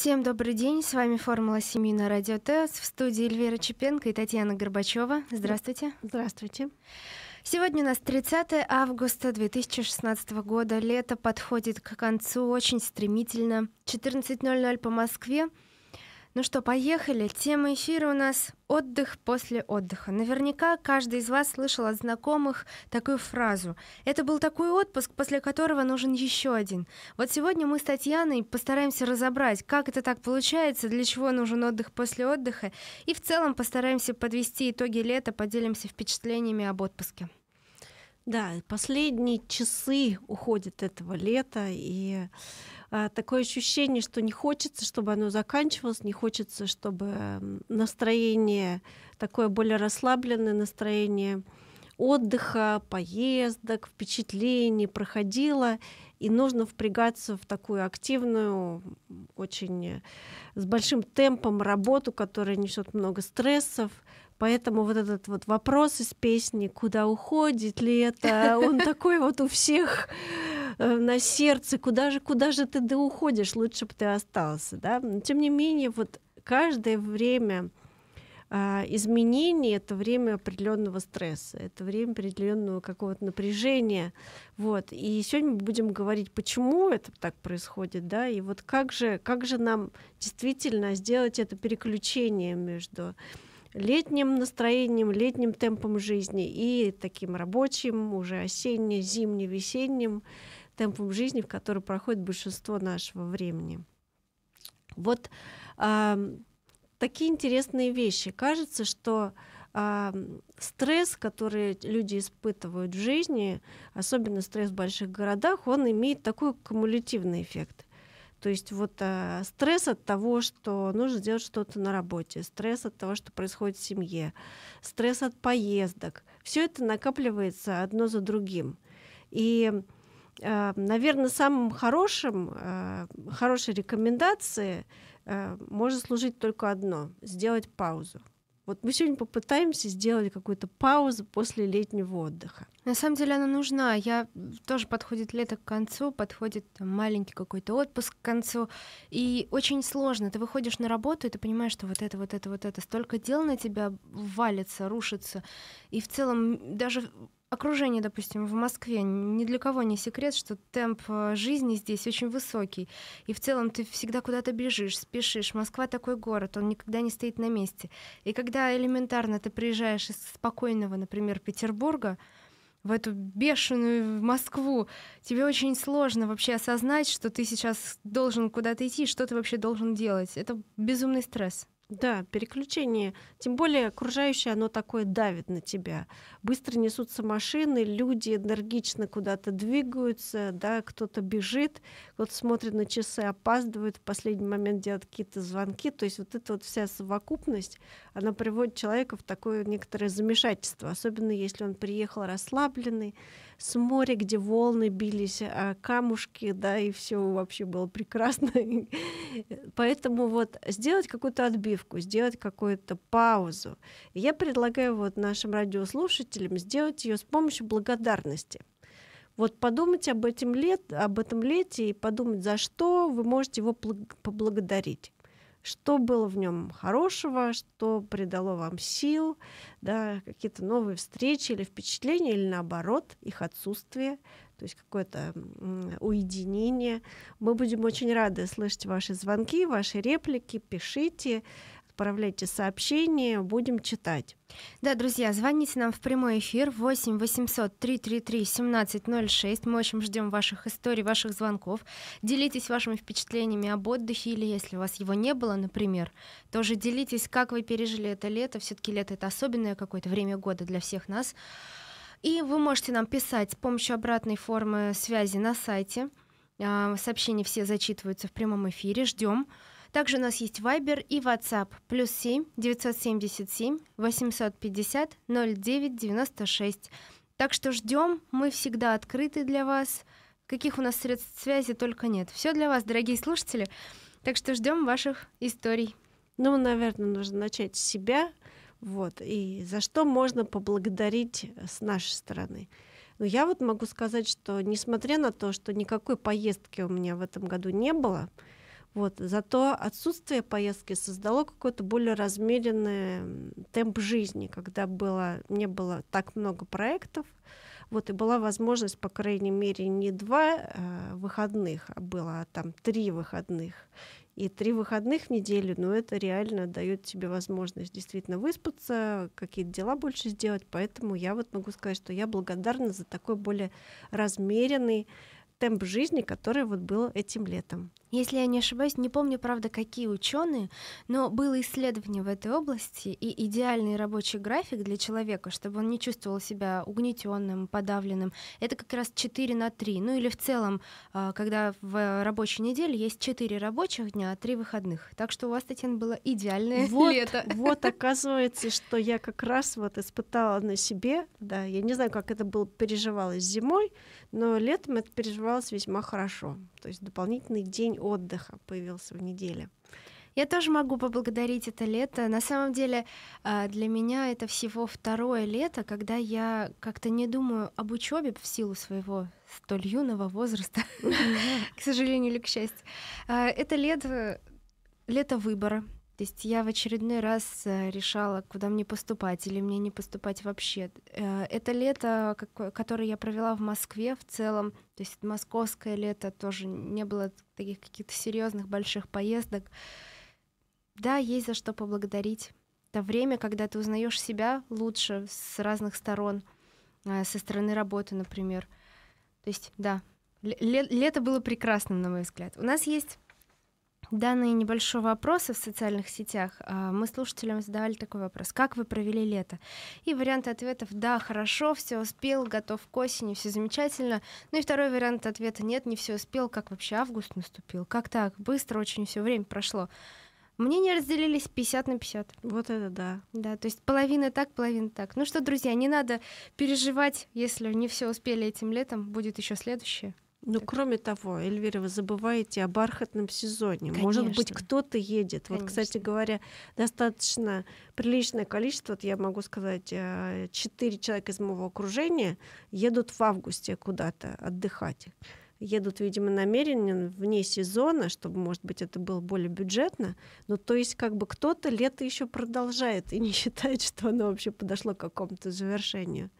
Всем добрый день, с вами «Формула семьи» на Радио ТЭС, в студии Эльвира Чепенко и Татьяна Горбачева. Здравствуйте. Здравствуйте. Сегодня у нас 30 августа 2016 года. Лето подходит к концу очень стремительно. 14.00 по Москве. Ну что, поехали. Тема эфира у нас «Отдых после отдыха». Наверняка каждый из вас слышал от знакомых такую фразу. Это был такой отпуск, после которого нужен еще один. Вот сегодня мы с Татьяной постараемся разобрать, как это так получается, для чего нужен отдых после отдыха, и в целом постараемся подвести итоги лета, поделимся впечатлениями об отпуске. Да, последние часы уходят этого лета, и а, такое ощущение, что не хочется, чтобы оно заканчивалось, не хочется, чтобы настроение такое более расслабленное, настроение отдыха, поездок, впечатлений проходило, и нужно впрягаться в такую активную, очень с большим темпом работу, которая несет много стрессов. Поэтому вот этот вот вопрос из песни «Куда уходит лето?» Он такой вот у всех Э, на сердце, куда же, куда же ты да уходишь, лучше бы ты остался, да. Но, тем не менее, вот каждое время а, изменений это время определенного стресса, это время определенного какого-то напряжения. Вот. И сегодня мы будем говорить, почему это так происходит, да, и вот как же, как же нам действительно сделать это переключение между летним настроением, летним темпом жизни и таким рабочим, уже осенним, зимним, весенним темпом жизни, в который проходит большинство нашего времени. Вот э, такие интересные вещи. Кажется, что э, стресс, который люди испытывают в жизни, особенно стресс в больших городах, он имеет такой кумулятивный эффект. То есть вот э, стресс от того, что нужно сделать что-то на работе, стресс от того, что происходит в семье, стресс от поездок. Все это накапливается одно за другим. И Э, наверное, самым хорошим, э, хорошей рекомендацией э, может служить только одно — сделать паузу. Вот мы сегодня попытаемся сделать какую-то паузу после летнего отдыха. На самом деле она нужна. Я тоже подходит лето к концу, подходит там, маленький какой-то отпуск к концу. И очень сложно. Ты выходишь на работу, и ты понимаешь, что вот это, вот это, вот это. Столько дел на тебя валится, рушится. И в целом даже Окружение, допустим, в Москве, ни для кого не секрет, что темп э, жизни здесь очень высокий. И в целом ты всегда куда-то бежишь, спешишь. Москва такой город, он никогда не стоит на месте. И когда элементарно ты приезжаешь из спокойного, например, Петербурга, в эту бешеную Москву, тебе очень сложно вообще осознать, что ты сейчас должен куда-то идти, что ты вообще должен делать. Это безумный стресс. Да, переключение. Тем более окружающее, оно такое давит на тебя. Быстро несутся машины, люди энергично куда-то двигаются, да, кто-то бежит, кто-то смотрит на часы, опаздывает, в последний момент делает какие-то звонки. То есть вот эта вот вся совокупность, она приводит человека в такое некоторое замешательство, особенно если он приехал расслабленный, с моря, где волны бились, а, камушки, да, и все вообще было прекрасно. Поэтому вот сделать какую-то отбивку, сделать какую-то паузу. Я предлагаю вот нашим радиослушателям сделать ее с помощью благодарности. Вот подумать об этом, лет, об этом лете и подумать, за что вы можете его поблагодарить что было в нем хорошего, что придало вам сил, да, какие-то новые встречи или впечатления, или наоборот, их отсутствие, то есть какое-то уединение. Мы будем очень рады слышать ваши звонки, ваши реплики, пишите отправляйте сообщения, будем читать. Да, друзья, звоните нам в прямой эфир 8 800 333 1706. Мы очень ждем ваших историй, ваших звонков. Делитесь вашими впечатлениями об отдыхе или если у вас его не было, например, тоже делитесь, как вы пережили это лето. Все-таки лето это особенное какое-то время года для всех нас. И вы можете нам писать с помощью обратной формы связи на сайте. А, сообщения все зачитываются в прямом эфире. Ждем. Также у нас есть Viber и WhatsApp. Плюс 7 977 850 0996. Так что ждем, мы всегда открыты для вас. Каких у нас средств связи только нет. Все для вас, дорогие слушатели. Так что ждем ваших историй. Ну, наверное, нужно начать с себя. Вот, и за что можно поблагодарить с нашей стороны. Но ну, я вот могу сказать, что несмотря на то, что никакой поездки у меня в этом году не было, вот. Зато отсутствие поездки создало какой-то более размеренный темп жизни, когда было, не было так много проектов, вот, и была возможность, по крайней мере, не два э, выходных, а было а там три выходных. И три выходных в неделю, ну, это реально дает тебе возможность действительно выспаться, какие-то дела больше сделать. Поэтому я вот могу сказать, что я благодарна за такой более размеренный темп жизни, который вот был этим летом. Если я не ошибаюсь, не помню, правда, какие ученые, но было исследование в этой области, и идеальный рабочий график для человека, чтобы он не чувствовал себя угнетенным, подавленным, это как раз 4 на 3. Ну или в целом, а, когда в рабочей неделе есть 4 рабочих дня, а 3 выходных. Так что у вас, Татьяна, было идеальное вот, лето. Вот оказывается, что я как раз вот испытала на себе, да, я не знаю, как это было, переживалось зимой, но летом это переживалось весьма хорошо. То есть дополнительный день отдыха появился в неделе. Я тоже могу поблагодарить это лето. На самом деле а, для меня это всего второе лето, когда я как-то не думаю об учебе в силу своего столь юного возраста, к сожалению или к счастью. А, это лето, лето выбора, то есть я в очередной раз э, решала, куда мне поступать или мне не поступать вообще. Э, это лето, которое я провела в Москве в целом, то есть московское лето тоже не было таких каких-то серьезных больших поездок. Да, есть за что поблагодарить. Это время, когда ты узнаешь себя лучше с разных сторон, э, со стороны работы, например. То есть, да, лето было прекрасным, на мой взгляд. У нас есть данные небольшого вопроса в социальных сетях, а, мы слушателям задавали такой вопрос. Как вы провели лето? И варианты ответов «да, хорошо, все успел, готов к осени, все замечательно». Ну и второй вариант ответа «нет, не все успел, как вообще август наступил? Как так? Быстро очень все время прошло». Мнения разделились 50 на 50. Вот это да. Да, то есть половина так, половина так. Ну что, друзья, не надо переживать, если не все успели этим летом, будет еще следующее. Ну, кроме того, Эльвира, вы забываете о бархатном сезоне. Конечно. Может быть, кто-то едет. Конечно. Вот, кстати говоря, достаточно приличное количество, вот я могу сказать, э, четыре человека из моего окружения едут в августе куда-то отдыхать. Едут, видимо, намеренно вне сезона, чтобы, может быть, это было более бюджетно. Но ну, то есть как бы кто-то лето еще продолжает и не считает, что оно вообще подошло к какому-то завершению.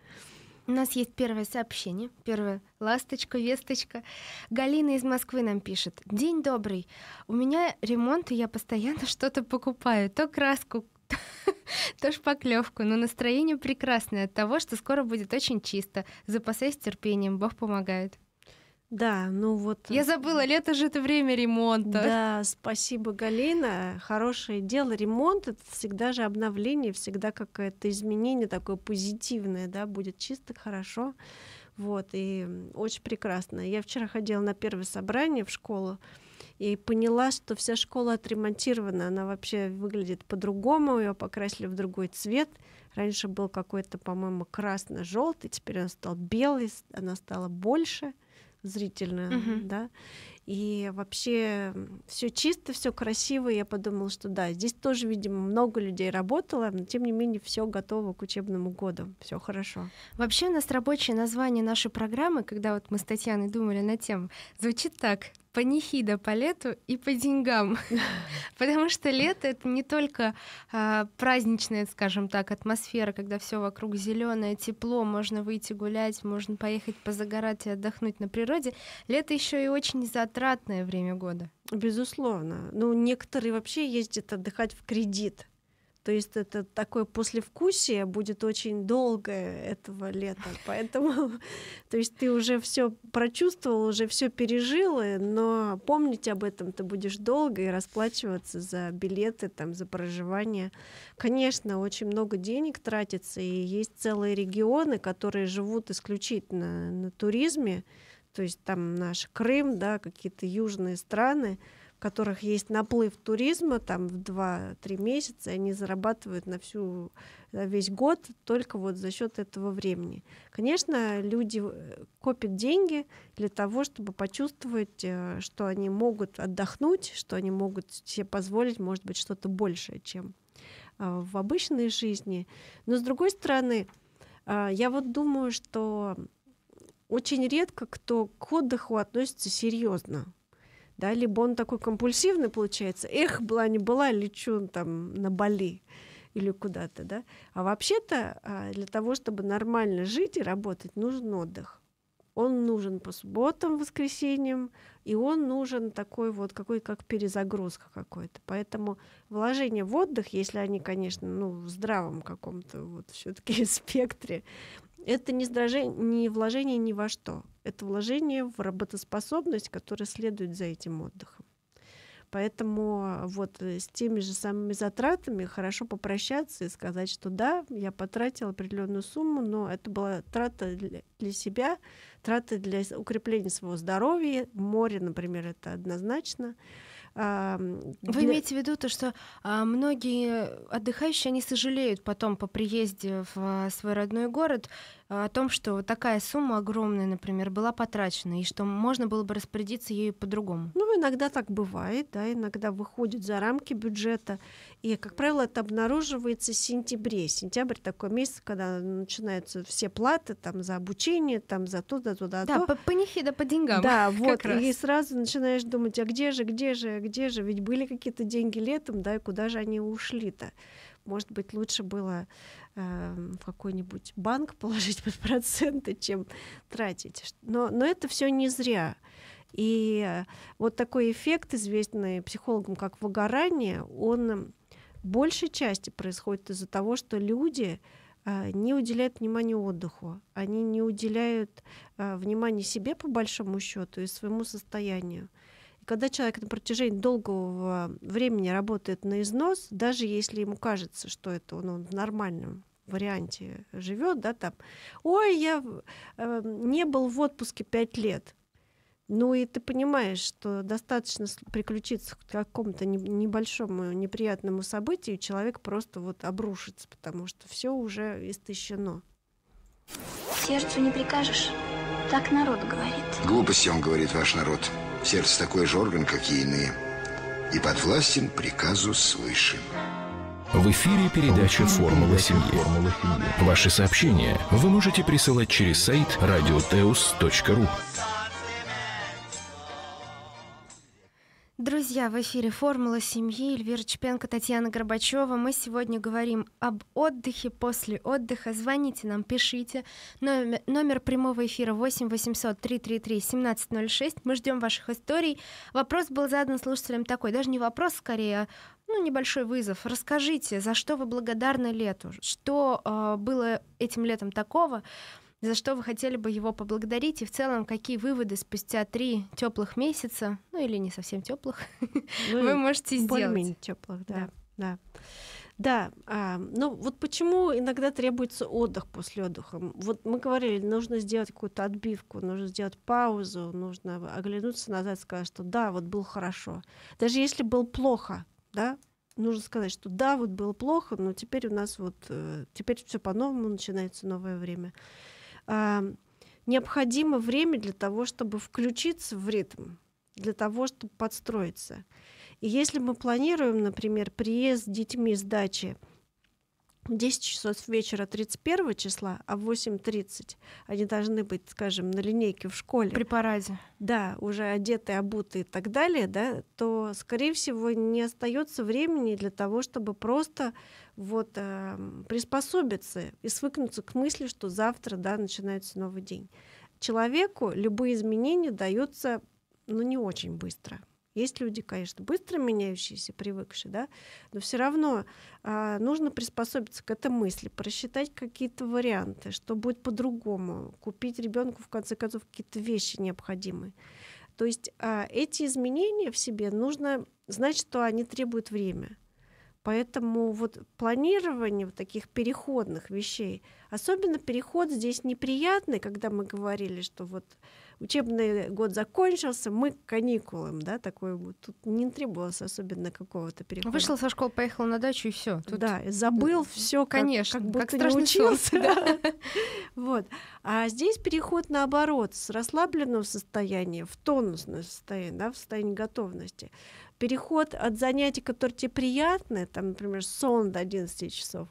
У нас есть первое сообщение, первая ласточка, весточка. Галина из Москвы нам пишет. День добрый. У меня ремонт, и я постоянно что-то покупаю. То краску, то шпаклевку, но настроение прекрасное от того, что скоро будет очень чисто. Запасаясь терпением, Бог помогает. Да, ну вот... Я забыла, лето же это время ремонта. Да, спасибо, Галина. Хорошее дело. Ремонт — это всегда же обновление, всегда какое-то изменение такое позитивное, да, будет чисто, хорошо. Вот, и очень прекрасно. Я вчера ходила на первое собрание в школу, и поняла, что вся школа отремонтирована, она вообще выглядит по-другому, ее покрасили в другой цвет. Раньше был какой-то, по-моему, красно-желтый, теперь он стал белый, она стала больше — зрительная, угу. да. И вообще все чисто, все красиво. Я подумала, что да, здесь тоже, видимо, много людей работало, но тем не менее все готово к учебному году, все хорошо. Вообще у нас рабочее название нашей программы, когда вот мы с Татьяной думали над тем, звучит так: по панихида по лету и по деньгам. Потому что лето это не только а, праздничная, скажем так, атмосфера, когда все вокруг зеленое, тепло, можно выйти гулять, можно поехать позагорать и отдохнуть на природе. Лето еще и очень затратное время года. Безусловно. Ну, некоторые вообще ездят отдыхать в кредит. То есть это такое послевкусие будет очень долгое этого лета. Поэтому то есть ты уже все прочувствовал, уже все пережил, э, но помнить об этом ты будешь долго и расплачиваться за билеты, там, за проживание. Конечно, очень много денег тратится, и есть целые регионы, которые живут исключительно на туризме. То есть там наш Крым, да, какие-то южные страны которых есть наплыв туризма там в 2-3 месяца, и они зарабатывают на всю на весь год только вот за счет этого времени. Конечно, люди э, копят деньги для того, чтобы почувствовать, э, что они могут отдохнуть, что они могут себе позволить, может быть, что-то большее, чем э, в обычной жизни. Но с другой стороны, я вот думаю, что очень редко кто к отдыху относится серьезно да, либо он такой компульсивный получается, эх, была не была, лечу там на Бали или куда-то, да. А вообще-то а, для того, чтобы нормально жить и работать, нужен отдых. Он нужен по субботам, воскресеньям, и он нужен такой вот, какой как перезагрузка какой-то. Поэтому вложение в отдых, если они, конечно, ну, в здравом каком-то вот все-таки спектре, это не, не вложение ни во что. Это вложение в работоспособность, которая следует за этим отдыхом. Поэтому э, вот э, с теми же самыми затратами хорошо попрощаться и сказать, что да, я потратила определенную сумму, но это была трата для себя, трата для укрепления своего здоровья. Море, например, это однозначно. Вы имеете в виду то, что а, многие отдыхающие, они сожалеют потом по приезде в а, свой родной город о том, что вот такая сумма огромная, например, была потрачена, и что можно было бы распорядиться ею по-другому. Ну, иногда так бывает, да, иногда выходит за рамки бюджета, и, как правило, это обнаруживается в сентябре. Сентябрь такой месяц, когда начинаются все платы там за обучение, там за то, за то, за да, то. Да, по панихида по деньгам. Да, вот, раз. и сразу начинаешь думать, а где же, где же, где же, ведь были какие-то деньги летом, да, и куда же они ушли-то. Может быть, лучше было э, в какой-нибудь банк положить под проценты, чем тратить. Но, но это все не зря. И э, вот такой эффект, известный психологам как выгорание, он большей части происходит из-за того, что люди э, не уделяют внимания отдыху, они не уделяют э, внимания себе по большому счету и своему состоянию когда человек на протяжении долгого времени работает на износ, даже если ему кажется, что это он, он в нормальном варианте живет, да, там, ой, я э, не был в отпуске пять лет. Ну и ты понимаешь, что достаточно приключиться к какому-то небольшому неприятному событию, человек просто вот обрушится, потому что все уже истощено. Сердцу не прикажешь, так народ говорит. Глупости он говорит, ваш народ. Сердце такой же орган, как и иные, и подвластен приказу свыше. В эфире передача «Формула семьи». Ваши сообщения вы можете присылать через сайт радиотеус.ру. Друзья, в эфире «Формула семьи» Эльвира Чепенко, Татьяна Горбачева. Мы сегодня говорим об отдыхе после отдыха. Звоните нам, пишите. Номер, номер прямого эфира 8 800 333 1706. Мы ждем ваших историй. Вопрос был задан слушателям такой, даже не вопрос, скорее, а ну, небольшой вызов. Расскажите, за что вы благодарны лету? Что э, было этим летом такого? за что вы хотели бы его поблагодарить и в целом какие выводы спустя три теплых месяца, ну или не совсем теплых, ну, вы можете сделать. более теплых, да. да. да. Да, а, ну вот почему иногда требуется отдых после отдыха. Вот мы говорили, нужно сделать какую-то отбивку, нужно сделать паузу, нужно оглянуться назад и сказать, что да, вот было хорошо. Даже если было плохо, да, нужно сказать, что да, вот было плохо, но теперь у нас вот, э, теперь все по-новому, начинается новое время. А, необходимо время для того, чтобы включиться в ритм, для того, чтобы подстроиться. И если мы планируем, например, приезд с детьми с дачи в 10 часов вечера 31 числа, а в 8.30 они должны быть, скажем, на линейке в школе. При параде. Да, уже одетые, обутые и так далее, да, то, скорее всего, не остается времени для того, чтобы просто вот, эм, приспособиться и свыкнуться к мысли, что завтра да, начинается новый день. Человеку любые изменения даются ну, не очень быстро. Есть люди, конечно, быстро меняющиеся, привыкшие, да, но все равно э, нужно приспособиться к этой мысли, просчитать какие-то варианты, что будет по-другому, купить ребенку в конце концов какие-то вещи необходимые. То есть э, эти изменения в себе нужно знать, что они требуют время. Поэтому вот планирование вот таких переходных вещей, особенно переход здесь неприятный, когда мы говорили, что вот учебный год закончился, мы к каникулам, да, такой вот. Тут не требовалось особенно какого-то перехода. Вышел со школы, поехал на дачу и все. Тут... Да, забыл все, конечно, как будто как не учился. Да. вот. А здесь переход наоборот, с расслабленного состояния в тонусное состояние, да, в состояние готовности переход от занятий, которые тебе приятны, там, например, сон до 11 часов,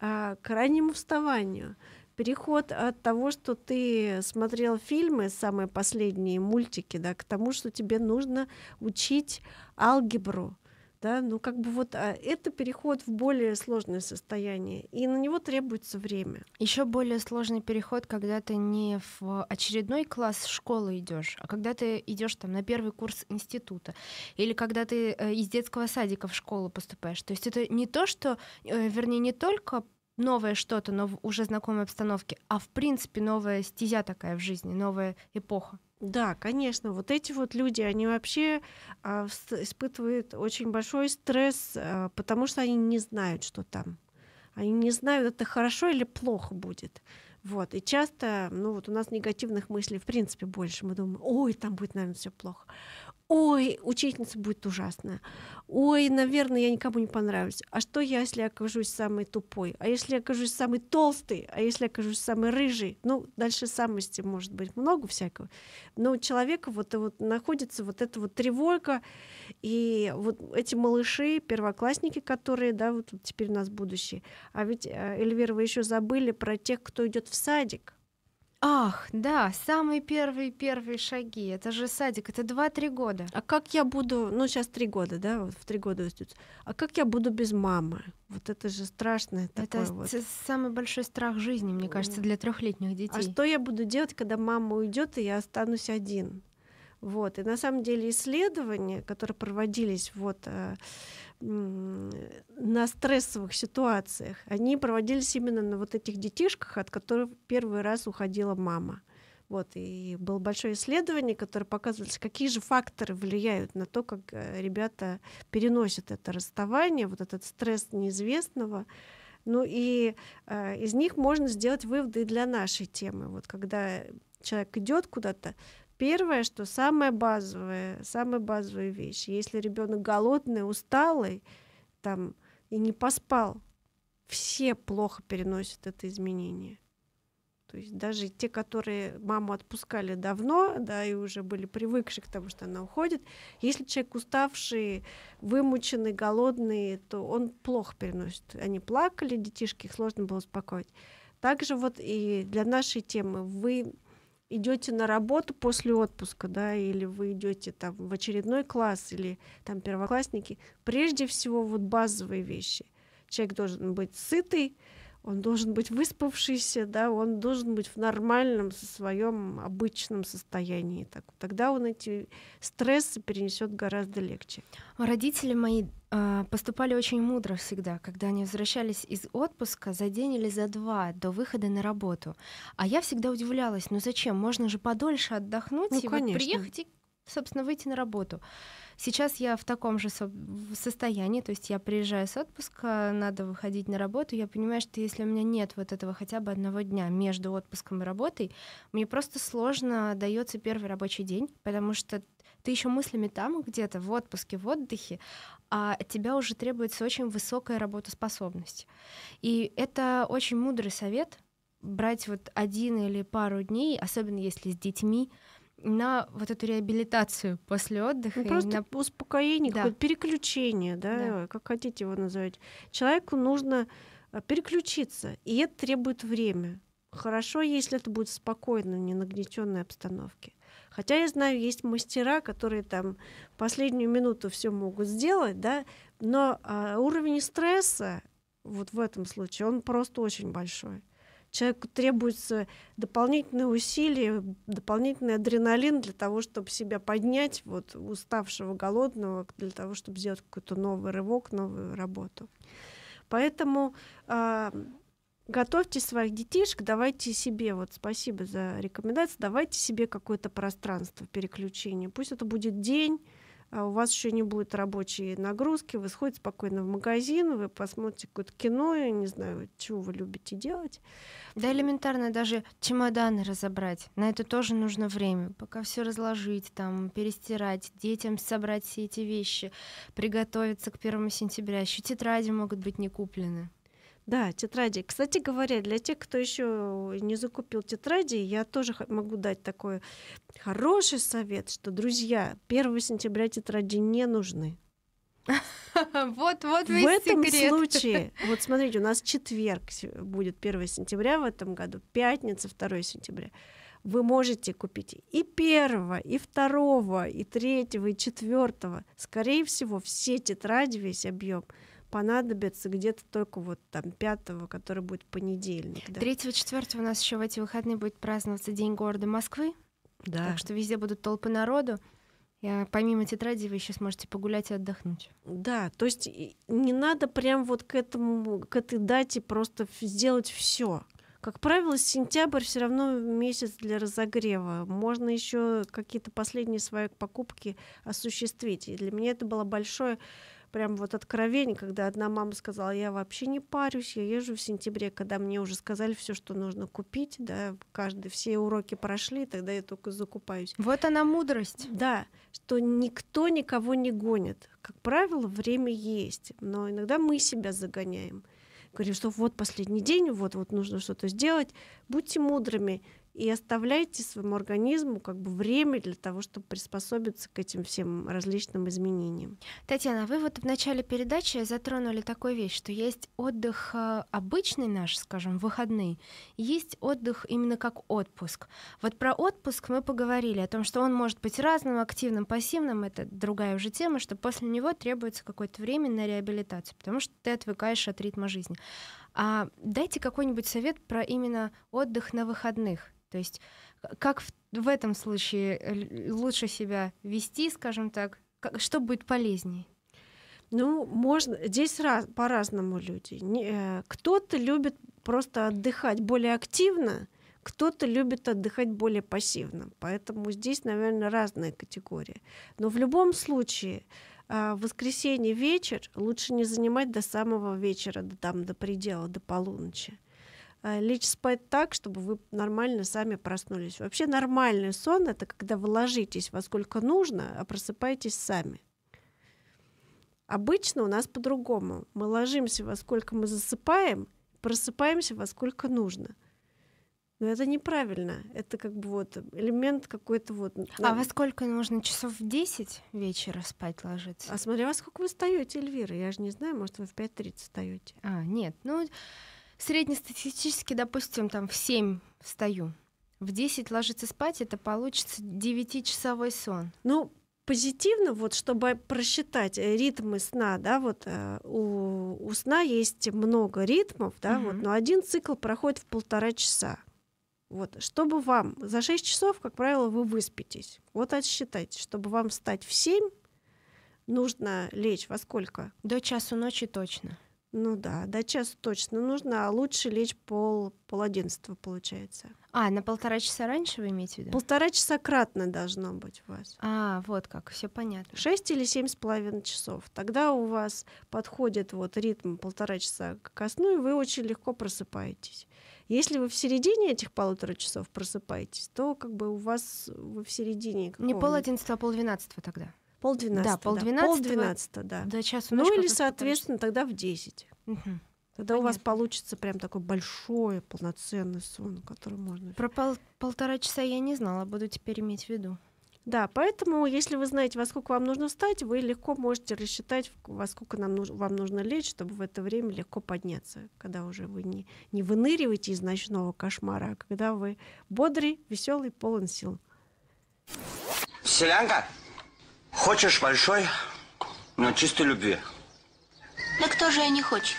а, к раннему вставанию. Переход от того, что ты смотрел фильмы, самые последние мультики, да, к тому, что тебе нужно учить алгебру, да, ну как бы вот а это переход в более сложное состояние, и на него требуется время. Еще более сложный переход, когда ты не в очередной класс школы идешь, а когда ты идешь там на первый курс института, или когда ты э, из детского садика в школу поступаешь. То есть это не то, что, э, вернее, не только новое что-то, но уже знакомые обстановки. а в принципе новая стезя такая в жизни, новая эпоха. Да, конечно, вот эти вот люди, они вообще а, испытывают очень большой стресс, а, потому что они не знают, что там. Они не знают, это хорошо или плохо будет. Вот. И часто, ну вот у нас негативных мыслей в принципе больше. Мы думаем, ой, там будет, наверное, все плохо ой, учительница будет ужасная, ой, наверное, я никому не понравлюсь, а что я, если я окажусь самой тупой, а если я окажусь самой толстой, а если я окажусь самой рыжей, ну, дальше самости может быть много всякого, но у человека вот, вот находится вот эта вот тревога, и вот эти малыши, первоклассники, которые, да, вот теперь у нас будущее, а ведь, э, Эльвира, вы еще забыли про тех, кто идет в садик, Ах, да, самые первые-первые шаги. Это же садик, это 2-3 года. А как я буду, ну сейчас 3 года, да, вот в 3 года остается. А как я буду без мамы? Вот это же страшное это такое Это вот. самый большой страх жизни, мне кажется, для трехлетних а детей. А что я буду делать, когда мама уйдет, и я останусь один? Вот. И на самом деле исследования, которые проводились вот э, на стрессовых ситуациях, они проводились именно на вот этих детишках, от которых первый раз уходила мама. Вот, и было большое исследование, которое показывалось, какие же факторы влияют на то, как э, ребята переносят это расставание, вот этот стресс неизвестного. Ну и э, из них можно сделать выводы для нашей темы. Вот когда человек идет куда-то, Первое, что самое базовое, самая базовая вещь. Если ребенок голодный, усталый, там и не поспал, все плохо переносят это изменение. То есть даже те, которые маму отпускали давно, да, и уже были привыкшие к тому, что она уходит, если человек уставший, вымученный, голодный, то он плохо переносит. Они плакали, детишки, их сложно было успокоить. Также вот и для нашей темы вы идете на работу после отпуска, да, или вы идете там в очередной класс, или там первоклассники, прежде всего вот базовые вещи. Человек должен быть сытый, он должен быть выспавшийся, да, он должен быть в нормальном со своем обычном состоянии. Так, тогда он эти стрессы перенесет гораздо легче. Родители мои а, поступали очень мудро всегда, когда они возвращались из отпуска за день или за два до выхода на работу. А я всегда удивлялась, ну зачем? Можно же подольше отдохнуть ну, и вот приехать и, собственно, выйти на работу. Сейчас я в таком же состоянии, то есть я приезжаю с отпуска, надо выходить на работу, я понимаю, что если у меня нет вот этого хотя бы одного дня между отпуском и работой, мне просто сложно дается первый рабочий день, потому что ты еще мыслями там где-то, в отпуске, в отдыхе, а от тебя уже требуется очень высокая работоспособность. И это очень мудрый совет брать вот один или пару дней, особенно если с детьми, на вот эту реабилитацию после отдыха. Ну, просто на... успокоение, да. какое-то переключение, да, да, как хотите его назовете. Человеку нужно э, переключиться, и это требует время. Хорошо, если это будет спокойно, не нагнетенной обстановке. Хотя я знаю, есть мастера, которые там последнюю минуту все могут сделать, да, но э, уровень стресса вот в этом случае, он просто очень большой. Человеку требуется дополнительные усилия, дополнительный адреналин для того, чтобы себя поднять, вот уставшего, голодного, для того, чтобы сделать какой-то новый рывок, новую работу. Поэтому э, готовьте своих детишек, давайте себе, вот спасибо за рекомендацию, давайте себе какое-то пространство переключения. Пусть это будет день, а у вас еще не будет рабочей нагрузки, вы сходите спокойно в магазин, вы посмотрите какое-то кино, я не знаю, чего вы любите делать. Да элементарно даже чемоданы разобрать. На это тоже нужно время. Пока все разложить, там, перестирать, детям собрать все эти вещи, приготовиться к первому сентября. Еще тетради могут быть не куплены. Да, тетради. Кстати говоря, для тех, кто еще не закупил тетради, я тоже могу дать такой хороший совет, что, друзья, 1 сентября тетради не нужны. Вот, вот весь В этом секрет. случае, вот смотрите, у нас четверг будет 1 сентября в этом году, пятница 2 сентября. Вы можете купить и первого, и второго, и третьего, и четвертого. Скорее всего, все тетради, весь объем – понадобятся где-то только вот там пятого, который будет понедельник. Да. четвертого у нас еще в эти выходные будет праздноваться День города Москвы. Да. Так что везде будут толпы народу. Я, помимо тетради вы еще сможете погулять и отдохнуть. Да, то есть не надо прям вот к этому, к этой дате просто сделать все. Как правило, сентябрь все равно месяц для разогрева. Можно еще какие-то последние свои покупки осуществить. И для меня это было большое прям вот откровение, когда одна мама сказала, я вообще не парюсь, я езжу в сентябре, когда мне уже сказали все, что нужно купить, да, каждый, все уроки прошли, тогда я только закупаюсь. Вот она мудрость. Да, что никто никого не гонит. Как правило, время есть, но иногда мы себя загоняем. Говорим, что вот последний день, вот, вот нужно что-то сделать, будьте мудрыми, и оставляйте своему организму как бы время для того, чтобы приспособиться к этим всем различным изменениям. Татьяна, а вы вот в начале передачи затронули такую вещь, что есть отдых э, обычный наш, скажем, выходный, есть отдых именно как отпуск. Вот про отпуск мы поговорили, о том, что он может быть разным, активным, пассивным, это другая уже тема, что после него требуется какое-то время на реабилитацию, потому что ты отвыкаешь от ритма жизни. А дайте какой-нибудь совет про именно отдых на выходных то есть как в, в этом случае э, лучше себя вести, скажем так, как, что будет полезнее? Ну, можно. Здесь раз, по-разному люди. Не, э, кто-то любит просто отдыхать более активно, кто-то любит отдыхать более пассивно. Поэтому здесь, наверное, разные категории. Но в любом случае, а, в воскресенье вечер лучше не занимать до самого вечера, до, там, до предела, до полуночи. А, лечь спать так, чтобы вы нормально сами проснулись. Вообще нормальный сон — это когда вы ложитесь во сколько нужно, а просыпаетесь сами. Обычно у нас по-другому. Мы ложимся во сколько мы засыпаем, просыпаемся во сколько нужно. Но это неправильно. Это как бы вот элемент какой-то вот... А во сколько нужно? Часов в 10 вечера спать ложиться? А смотря во сколько вы встаете, Эльвира. Я же не знаю, может, вы в 5.30 встаете. А, нет. Ну, Среднестатистически, допустим, там в 7 встаю, в 10 ложиться спать, это получится 9-часовой сон. Ну, позитивно, вот чтобы просчитать э, ритмы сна, да, вот э, у, у сна есть много ритмов, да, угу. вот, но один цикл проходит в полтора часа. Вот, чтобы вам за 6 часов, как правило, вы выспитесь. Вот отсчитать, чтобы вам встать в 7, нужно лечь во сколько? До часу ночи точно. Ну да, до часа точно нужно, а лучше лечь пол, пол одиннадцатого, получается. А, на полтора часа раньше вы имеете в виду? Полтора часа кратно должно быть у вас. А, вот как, все понятно. Шесть или семь с половиной часов. Тогда у вас подходит вот ритм полтора часа к сну, и вы очень легко просыпаетесь. Если вы в середине этих полутора часов просыпаетесь, то как бы у вас вы в середине... Не пол одиннадцатого, а пол двенадцатого тогда. Полдвенадцатого. Да, полдвенадцатого. Да, полдвенадцатого, да. До часу ну ночи, ну или, соответственно, тогда в десять. Угу. Тогда Понятно. у вас получится прям такой большой полноценный сон, который можно... Про пол полтора часа я не знала, буду теперь иметь в виду. Да, поэтому, если вы знаете, во сколько вам нужно встать, вы легко можете рассчитать, во сколько нам, нуж вам нужно лечь, чтобы в это время легко подняться, когда уже вы не, не выныриваете из ночного кошмара, а когда вы бодрый, веселый, полон сил. Селянка! Хочешь большой, но чистой любви. Да кто же ее не хочет?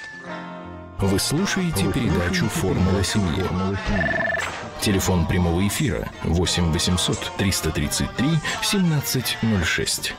Вы слушаете передачу «Формула семьи». Телефон прямого эфира 8 800 333 1706.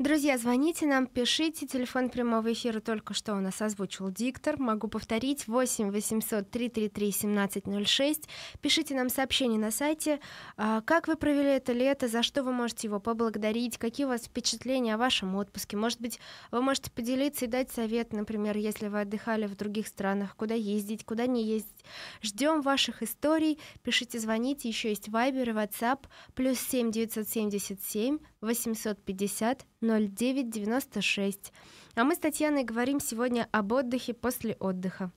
Друзья, звоните нам, пишите. Телефон прямого эфира только что у нас озвучил диктор. Могу повторить. 8 800 333 1706. Пишите нам сообщение на сайте. А, как вы провели это лето? За что вы можете его поблагодарить? Какие у вас впечатления о вашем отпуске? Может быть, вы можете поделиться и дать совет, например, если вы отдыхали в других странах, куда ездить, куда не ездить Ждем ваших историй. Пишите, звоните. Еще есть Вайбер и WhatsApp. Плюс 7 977 850 09 96. А мы с Татьяной говорим сегодня об отдыхе после отдыха.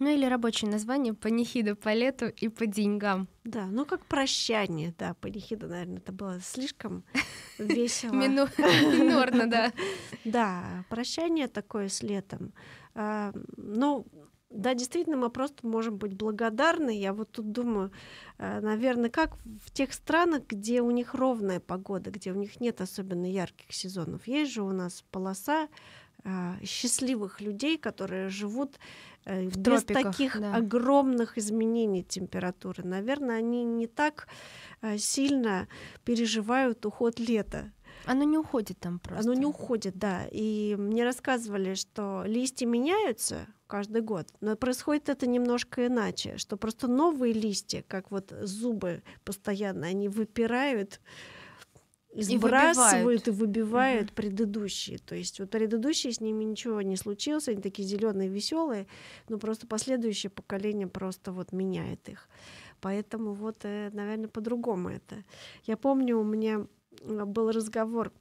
Ну или рабочее название панихида по лету и по деньгам. Да, ну как прощание, да, панихида, наверное, это было слишком весело. Минорно, да. Да, прощание такое с летом. Ну, да, действительно, мы просто можем быть благодарны. Я вот тут думаю, э, наверное, как в тех странах, где у них ровная погода, где у них нет особенно ярких сезонов. Есть же у нас полоса а, счастливых людей, которые живут э, в без тропиках, таких да. огромных изменений температуры. Наверное, они не так э, сильно переживают уход лета. Оно не уходит там просто. Оно не уходит, да. И мне рассказывали, что листья меняются каждый год, но происходит это немножко иначе, что просто новые листья, как вот зубы постоянно, они выпирают, сбрасывают и выбивают, и выбивают предыдущие. То есть вот предыдущие с ними ничего не случилось, они такие зеленые, веселые, но просто последующее поколение просто вот меняет их. Поэтому вот, э, наверное, по-другому это. Я помню, у меня Э, был разговор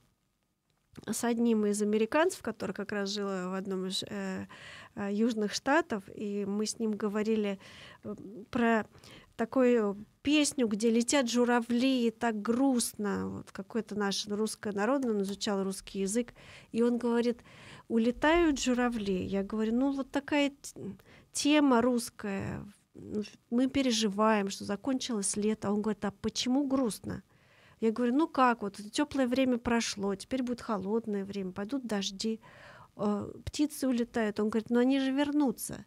с одним из американцев, который как раз жил в одном из э, э южных штатов, и мы с ним говорили э, про такую песню, где летят журавли, и так грустно. Вот какое-то наше русское народное, он изучал русский язык, и он говорит, улетают журавли. Я говорю, ну вот такая тема русская, мы переживаем, что закончилось лето. он говорит, а почему грустно? Я говорю, ну как, вот теплое время прошло, теперь будет холодное время, пойдут дожди, э, птицы улетают. Он говорит, ну они же вернутся.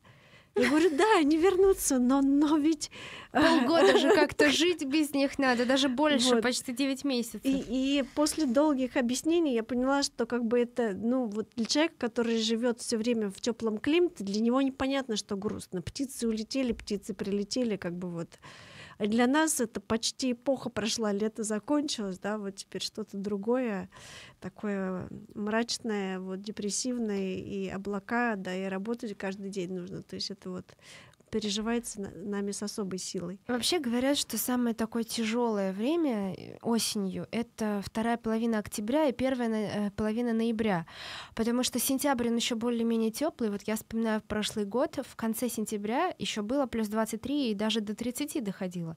Я говорю, да, они вернутся, но, но ведь... Э, Полгода же как-то жить без них надо, даже больше, вот. почти 9 месяцев. И, и после долгих объяснений я поняла, что как бы это, ну, вот для человека, который живет все время в теплом климате, для него непонятно, что грустно. Птицы улетели, птицы прилетели, как бы вот. А для нас это почти эпоха прошла, лето закончилось, да, вот теперь что-то другое, такое мрачное, вот депрессивное, и облака, да, и работать каждый день нужно. То есть это вот переживается нами с особой силой. Вообще говорят, что самое такое тяжелое время э, осенью — это вторая половина октября и первая э, половина ноября, потому что сентябрь он еще более-менее теплый. Вот я вспоминаю прошлый год, в конце сентября еще было плюс 23 и даже до 30 доходило.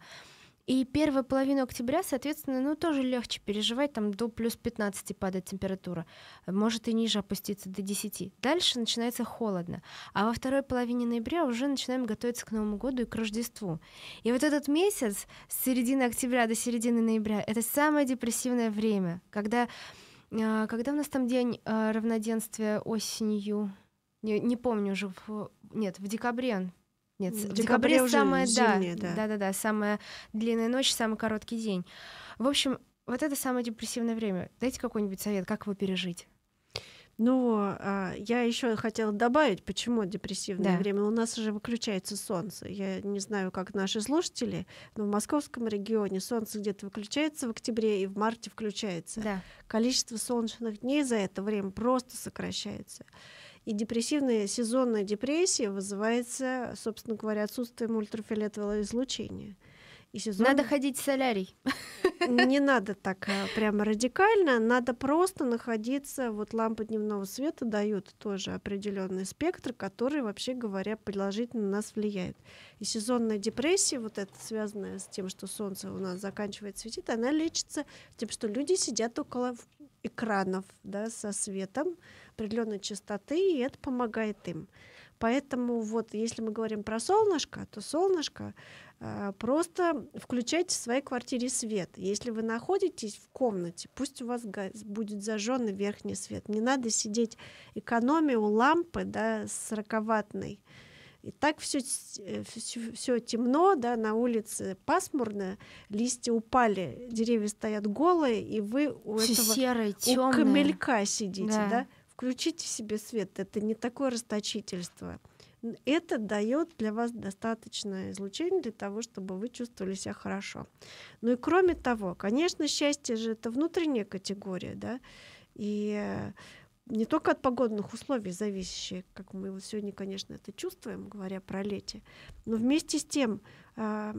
И первая половина октября, соответственно, ну тоже легче переживать, там до плюс 15 падает температура, может и ниже опуститься до 10. Дальше начинается холодно, а во второй половине ноября уже начинаем готовиться к Новому году и к Рождеству. И вот этот месяц с середины октября до середины ноября — это самое депрессивное время, когда, а, когда у нас там день а, равноденствия осенью, не, не помню уже, в, нет, в декабре нет, в декабре, декабре уже зимняя, да, да. Да, да, самая длинная ночь, самый короткий день. В общем, вот это самое депрессивное время. Дайте какой-нибудь совет, как его пережить. Ну, а, я еще хотела добавить, почему депрессивное да. время. У нас уже выключается солнце. Я не знаю, как наши слушатели, но в московском регионе солнце где-то выключается в октябре и в марте включается. Да. Количество солнечных дней за это время просто сокращается. И депрессивная сезонная депрессия вызывается, собственно говоря, отсутствием ультрафиолетового излучения. И сезон... Надо ходить в солярий. Не надо так а, прямо радикально, надо просто находиться. Вот лампы дневного света дают тоже определенный спектр, который, вообще говоря, положительно на нас влияет. И сезонная депрессия, вот это связанная с тем, что солнце у нас заканчивает светить, она лечится тем, что люди сидят около экранов да, со светом определенной частоты, и это помогает им. Поэтому вот если мы говорим про солнышко, то солнышко э, просто включайте в своей квартире свет. Если вы находитесь в комнате, пусть у вас будет зажженный верхний свет. Не надо сидеть у лампы да, 40-ваттной. И так все, э, все, все темно, да, на улице пасмурно, листья упали, деревья стоят голые, и вы у все этого серое, темное. у камелька сидите, да. да. Включите в себе свет, это не такое расточительство. Это дает для вас достаточное излучение для того, чтобы вы чувствовали себя хорошо. Ну и кроме того, конечно, счастье же это внутренняя категория, да, и э, не только от погодных условий зависящие, как мы сегодня, конечно, это чувствуем, говоря про лете, но вместе с тем э,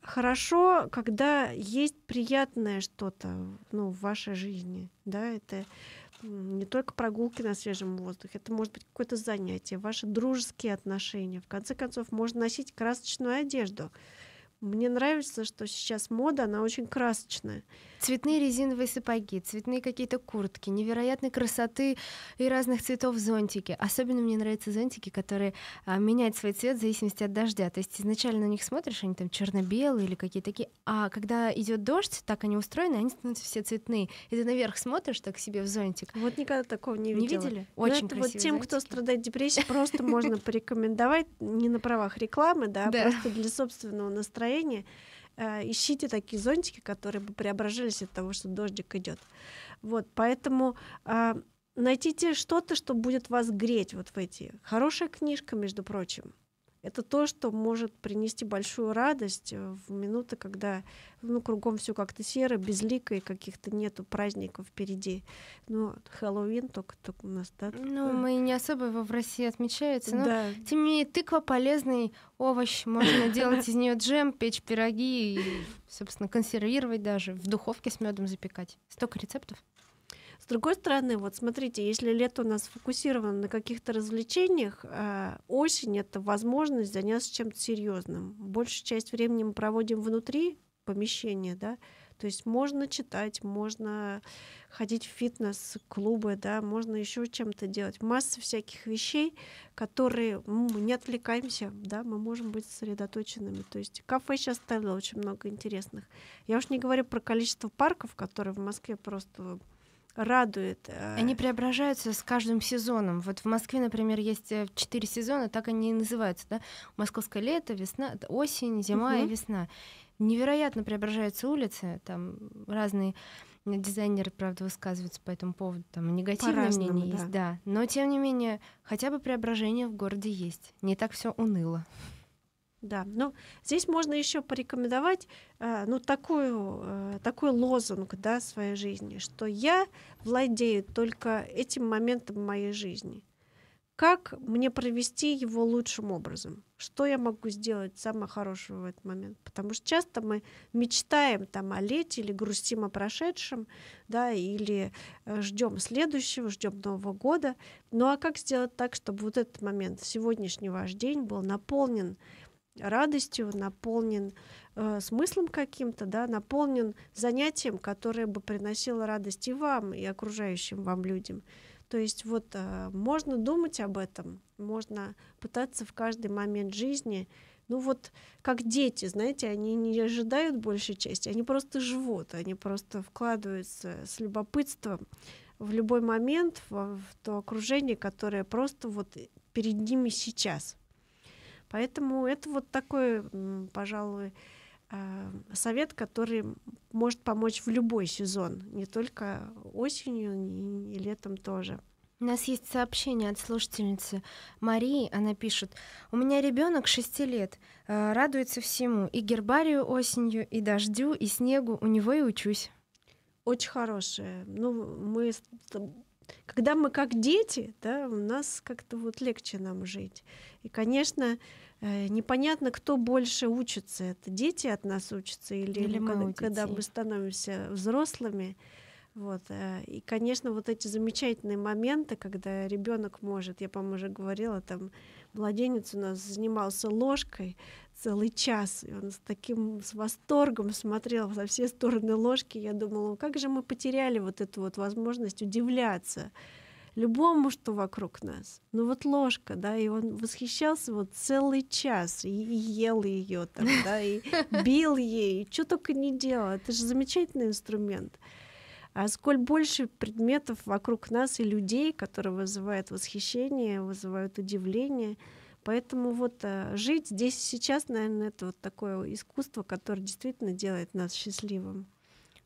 хорошо, когда есть приятное что-то ну, в вашей жизни. Да? Это не только прогулки на свежем воздухе, это может быть какое-то занятие, ваши дружеские отношения. В конце концов, можно носить красочную одежду. Мне нравится, что сейчас мода, она очень красочная. Цветные резиновые сапоги, цветные какие-то куртки, невероятной красоты и разных цветов зонтики. Особенно мне нравятся зонтики, которые а, меняют свой цвет в зависимости от дождя. То есть изначально на них смотришь, они там черно-белые или какие-то такие. А когда идет дождь, так они устроены, они становятся все цветные. И ты наверх смотришь так себе в зонтик. Вот никогда такого не видела. Не видели? Ну, Очень красиво. Вот тем, зонтики. кто страдает депрессией, просто можно порекомендовать не на правах рекламы, да, просто для собственного настроения. А, ищите такие зонтики, которые бы преображились от того, что дождик идет. Вот, поэтому а, найдите что-то, что будет вас греть вот в эти. Хорошая книжка, между прочим это то, что может принести большую радость э, в минуты, когда ну, кругом все как-то серо, безлико, и каких-то нету праздников впереди. Ну, Хэллоуин только, только у нас, да? Ну, мы не особо его в России отмечаются. но да. тем не менее тыква полезный овощ, можно делать из нее джем, печь пироги и, собственно, консервировать даже, в духовке с медом запекать. Столько рецептов. С другой стороны, вот смотрите, если лето у нас сфокусировано на каких-то развлечениях, э, осень это возможность заняться чем-то серьезным. Большую часть времени мы проводим внутри помещения, да, то есть можно читать, можно ходить в фитнес-клубы, да, можно еще чем-то делать. Масса всяких вещей, которые мы не отвлекаемся, да, мы можем быть сосредоточенными. То есть кафе сейчас стало очень много интересных. Я уж не говорю про количество парков, которые в Москве просто радует. Э, они преображаются с каждым сезоном. Вот в Москве, например, есть э, четыре сезона, так они и называются, да? Московское лето, весна, осень, зима угу. и весна. Невероятно преображаются улицы, там разные э, дизайнеры, правда, высказываются по этому поводу, там негативное мнение да. есть, да. Но тем не менее, хотя бы преображение в городе есть. Не так все уныло. Да, ну здесь можно еще порекомендовать э, ну, такую, э, такой лозунг да, своей жизни, что я владею только этим моментом моей жизни. Как мне провести его лучшим образом? Что я могу сделать самое хорошего в этот момент? Потому что часто мы мечтаем там, о лете или грустим о прошедшем, да, или э, ждем следующего, ждем Нового года. Ну а как сделать так, чтобы вот этот момент сегодняшний ваш день был наполнен радостью, наполнен э, смыслом каким-то, да, наполнен занятием, которое бы приносило радость и вам, и окружающим вам людям. То есть вот э, можно думать об этом, можно пытаться в каждый момент жизни ну вот как дети, знаете, они не ожидают большей части, они просто живут, они просто вкладываются с любопытством в любой момент в, в то окружение, которое просто вот перед ними сейчас. Поэтому это вот такой, пожалуй, а, совет, который может помочь в любой сезон, не только осенью и летом тоже. У нас есть сообщение от слушательницы Марии. Она пишет, у меня ребенок 6 лет, а, радуется всему, и гербарию осенью, и дождю, и снегу, у него и учусь. Очень хорошее. Ну, мы когда мы как дети, да, у нас как-то вот легче нам жить. И, конечно, э, непонятно, кто больше учится. Это дети от нас учатся или, или мы когда, когда мы становимся взрослыми. Вот. Э, и, конечно, вот эти замечательные моменты, когда ребенок может, я, по-моему, уже говорила, там младенец у нас занимался ложкой, целый час. И он с таким с восторгом смотрел во все стороны ложки. Я думала, как же мы потеряли вот эту вот возможность удивляться любому, что вокруг нас. Ну вот ложка, да, и он восхищался вот целый час и, и ел ее там, да, и бил ей, что только не делал. Это же замечательный инструмент. А сколь больше предметов вокруг нас и людей, которые вызывают восхищение, вызывают удивление — Поэтому вот э, жить здесь и сейчас, наверное, это вот такое искусство, которое действительно делает нас счастливым.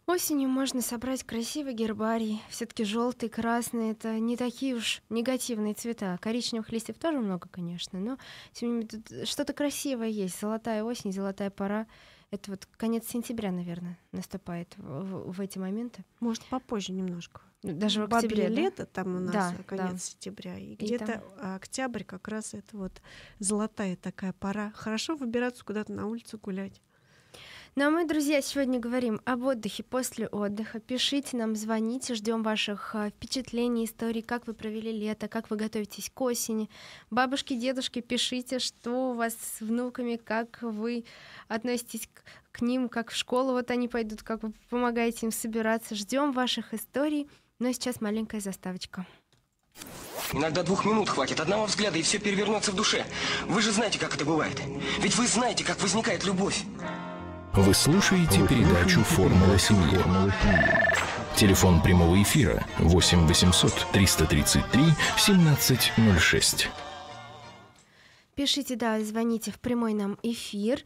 Осенью можно собрать красивый гербарий. Все-таки желтый, красный это не такие уж негативные цвета. Коричневых листьев тоже много, конечно, но тем не менее тут что-то красивое есть. Золотая осень, золотая пора. Это вот конец сентября, наверное, наступает в, в эти моменты. Может, попозже немножко. Ну, даже в октябре, да? лето там у нас да, э, конец да. сентября. И, и где-то там... октябрь как раз это вот золотая такая пора. Хорошо выбираться куда-то на улицу гулять. Ну а мы, друзья, сегодня говорим об отдыхе после отдыха. Пишите нам, звоните, ждем ваших э, впечатлений, историй, как вы провели лето, как вы готовитесь к осени. Бабушки, дедушки, пишите, что у вас с внуками, как вы относитесь к, к ним, как в школу вот они пойдут, как вы помогаете им собираться. Ждем ваших историй. Но ну, а сейчас маленькая заставочка. Иногда двух минут хватит, одного взгляда, и все перевернется в душе. Вы же знаете, как это бывает. Ведь вы знаете, как возникает любовь. Вы слушаете передачу «Формула семьи». Телефон прямого эфира 8 800 333 1706. Пишите, да, звоните в прямой нам эфир.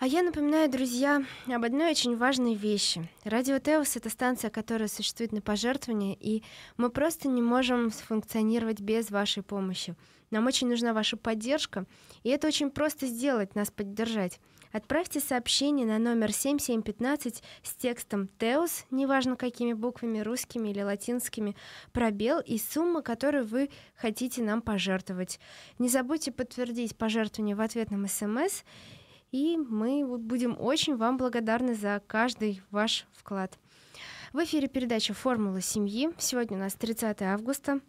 А я напоминаю, друзья, об одной очень важной вещи. Радио Теос — это станция, которая существует на пожертвование, и мы просто не можем функционировать без вашей помощи. Нам очень нужна ваша поддержка, и это очень просто сделать, нас поддержать. Отправьте сообщение на номер 7715 с текстом «Теос», неважно какими буквами, русскими или латинскими, пробел и сумма, которую вы хотите нам пожертвовать. Не забудьте подтвердить пожертвование в ответном СМС, и мы будем очень вам благодарны за каждый ваш вклад. В эфире передача «Формула семьи». Сегодня у нас 30 августа.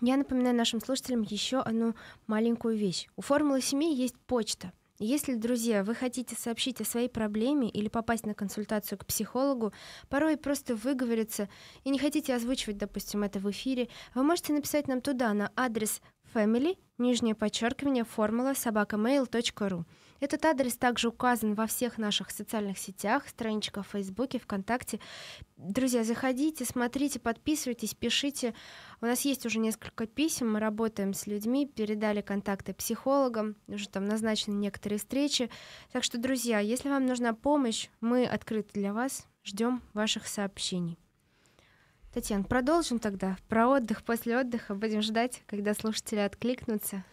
Я напоминаю нашим слушателям еще одну маленькую вещь. У «Формулы семьи» есть почта. Если, друзья, вы хотите сообщить о своей проблеме или попасть на консультацию к психологу, порой просто выговориться и не хотите озвучивать, допустим, это в эфире, вы можете написать нам туда на адрес family, нижнее подчеркивание, формула собакамейл.ру. Этот адрес также указан во всех наших социальных сетях, страничках в Фейсбуке, ВКонтакте. Друзья, заходите, смотрите, подписывайтесь, пишите. У нас есть уже несколько писем, мы работаем с людьми, передали контакты психологам, уже там назначены некоторые встречи. Так что, друзья, если вам нужна помощь, мы открыты для вас, ждем ваших сообщений. Татьяна, продолжим тогда про отдых после отдыха. Будем ждать, когда слушатели откликнутся.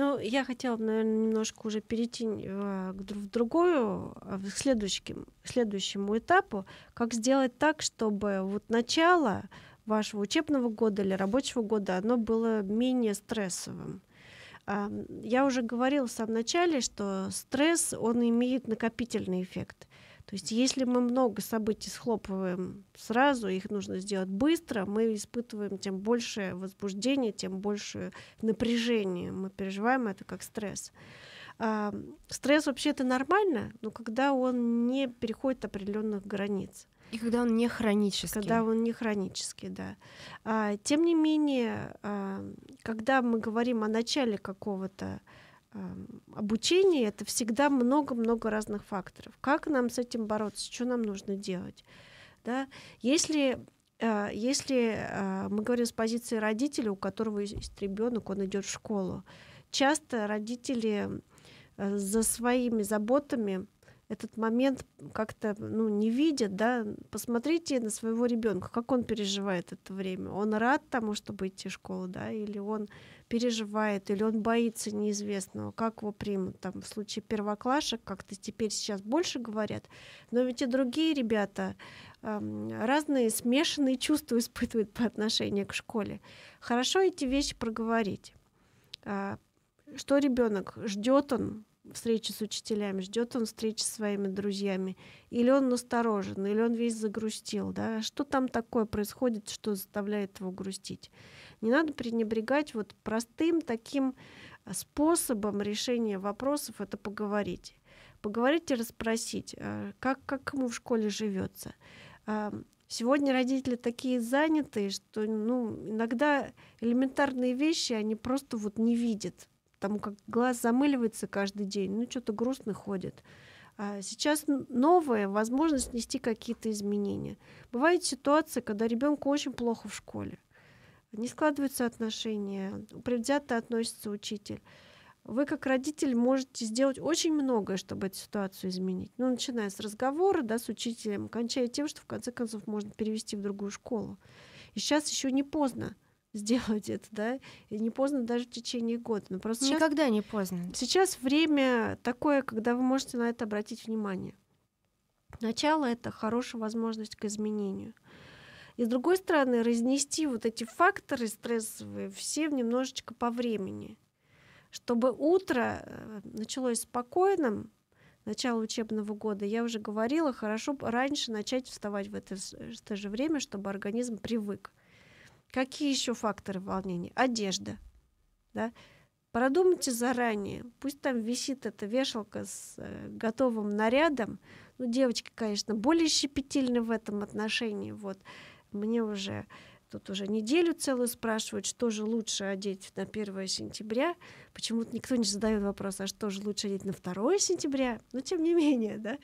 Ну, я хотела, наверное, немножко уже перейти а, в другую, а, в следующему, к следующему этапу. Как сделать так, чтобы вот начало вашего учебного года или рабочего года, оно было менее стрессовым. А, я уже говорила в самом начале, что стресс, он имеет накопительный эффект. То есть если мы много событий схлопываем сразу, их нужно сделать быстро, мы испытываем тем больше возбуждения, тем больше напряжения. Мы переживаем это как стресс. А, стресс вообще это нормально, но когда он не переходит определенных границ. И когда он не хронический. Когда он не хронический, да. А, тем не менее, а, когда мы говорим о начале какого-то обучении это всегда много-много разных факторов. Как нам с этим бороться? Что нам нужно делать? Да? Если, э, если э, мы говорим с позиции родителя, у которого есть ребенок, он идет в школу, часто родители э, за своими заботами этот момент как-то ну, не видят, да, посмотрите на своего ребенка, как он переживает это время. Он рад тому, чтобы идти в школу, да, или он переживает, или он боится неизвестного, как его примут. Там в случае первоклашек как-то теперь сейчас больше говорят, но ведь и другие ребята э, разные смешанные чувства испытывают по отношению к школе. Хорошо эти вещи проговорить. Э, что ребенок ждет он встречи с учителями, ждет он встречи с своими друзьями, или он насторожен, или он весь загрустил, да, что там такое происходит, что заставляет его грустить. Не надо пренебрегать вот простым таким а, способом решения вопросов, это поговорить. Поговорить и расспросить, а, как, как ему в школе живется. А, сегодня родители такие занятые, что ну, иногда элементарные вещи они просто вот не видят потому как глаз замыливается каждый день, ну что-то грустно ходит. А сейчас новая возможность нести какие-то изменения. Бывают ситуации, когда ребенку очень плохо в школе, не складываются отношения, предвзято относится учитель. Вы как родитель можете сделать очень многое, чтобы эту ситуацию изменить. Ну, начиная с разговора да, с учителем, кончая тем, что в конце концов можно перевести в другую школу. И сейчас еще не поздно сделать это, да, и не поздно даже в течение года. Но просто Никогда сейчас, не поздно. Сейчас время такое, когда вы можете на это обратить внимание. Начало — это хорошая возможность к изменению. И с другой стороны, разнести вот эти факторы стрессовые все немножечко по времени, чтобы утро э, началось спокойным, начало учебного года, я уже говорила, хорошо раньше начать вставать в это, в это же время, чтобы организм привык. Какие еще факторы волнения? Одежда. Да? Продумайте заранее. Пусть там висит эта вешалка с э, готовым нарядом. Ну, девочки, конечно, более щепетильны в этом отношении. Вот мне уже тут уже неделю целую спрашивают, что же лучше одеть на 1 сентября. Почему-то никто не задает вопрос, а что же лучше одеть на 2 сентября. Но тем не менее, да.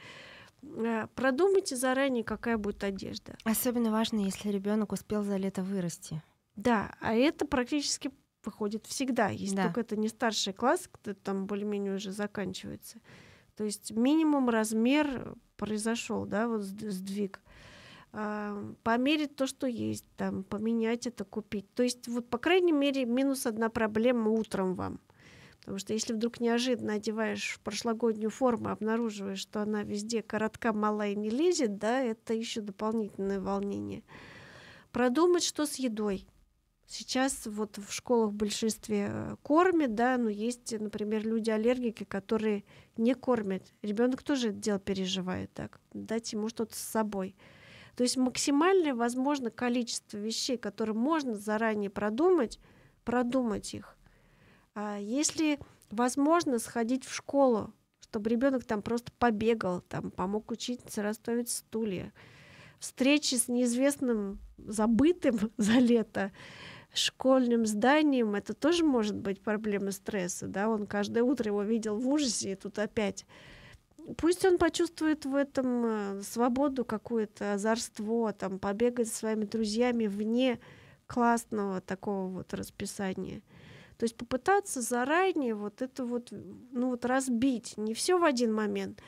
Э, продумайте заранее, какая будет одежда. Особенно важно, если ребенок успел за лето вырасти. Да, а это практически выходит всегда, если да. только это не старший класс, кто там более-менее уже заканчивается. То есть минимум размер произошел, да, вот сдвиг. А, Померить то, что есть, там, поменять это, купить. То есть, вот, по крайней мере, минус одна проблема утром вам. Потому что если вдруг неожиданно одеваешь прошлогоднюю форму, обнаруживаешь, что она везде коротка, мала и не лезет, да, это еще дополнительное волнение. Продумать, что с едой. Сейчас вот в школах в большинстве э, кормят, да, но есть, например, люди-аллергики, которые не кормят. Ребенок тоже это дело переживает так, дать ему что-то с собой. То есть максимальное, возможно, количество вещей, которые можно заранее продумать, продумать их. А если возможно сходить в школу, чтобы ребенок там просто побегал, там помог учительнице расставить стулья, встречи с неизвестным забытым за лето школьным зданием, это тоже может быть проблема стресса, да, он каждое утро его видел в ужасе, и тут опять. Пусть он почувствует в этом э, свободу какую-то, озорство, там, побегать со своими друзьями вне классного такого вот расписания – то есть попытаться заранее вот это вот, ну вот разбить, не все в один момент.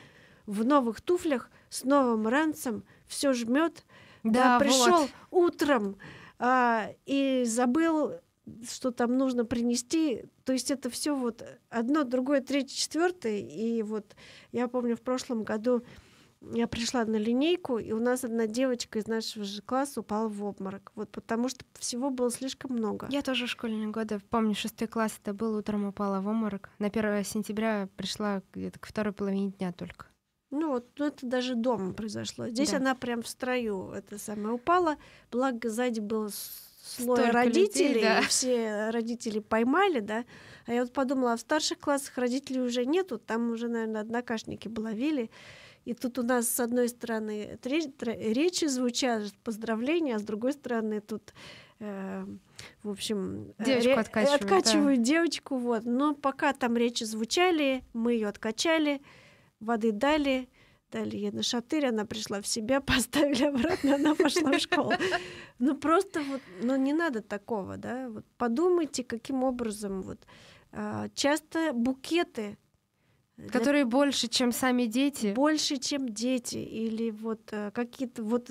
В новых туфлях с новым ранцем все жмет. Да, да пришел вот. утром а, и забыл, что там нужно принести. То есть это все вот одно, другое, третье, четвертое. И вот я помню в прошлом году я пришла на линейку, и у нас одна девочка из нашего же класса упала в обморок. Вот потому что всего было слишком много. Я тоже в школьные годы, помню, шестой класс это был, утром упала в обморок. На 1 сентября пришла где-то к второй половине дня только. Ну вот, ну это даже дома произошло. Здесь да. она прям в строю, это самое, упала. Благо сзади был слой Столько родителей, людей, да. все родители поймали, да. А я вот подумала, а в старших классах родителей уже нету, там уже, наверное, однокашники баловили. И тут у нас, с одной стороны, речи звучат, поздравления, а с другой стороны, тут э, в общем, э, девочку откачивают, откачивают да. девочку, вот. Но пока там речи звучали, мы ее откачали, воды дали, дали ей на шатырь, она пришла в себя, поставили обратно, она пошла в школу. Ну просто вот, ну не надо такого, да. Вот подумайте, каким образом вот а, часто букеты Которые для... больше, чем сами дети? Больше, чем дети. Или вот э, какие-то вот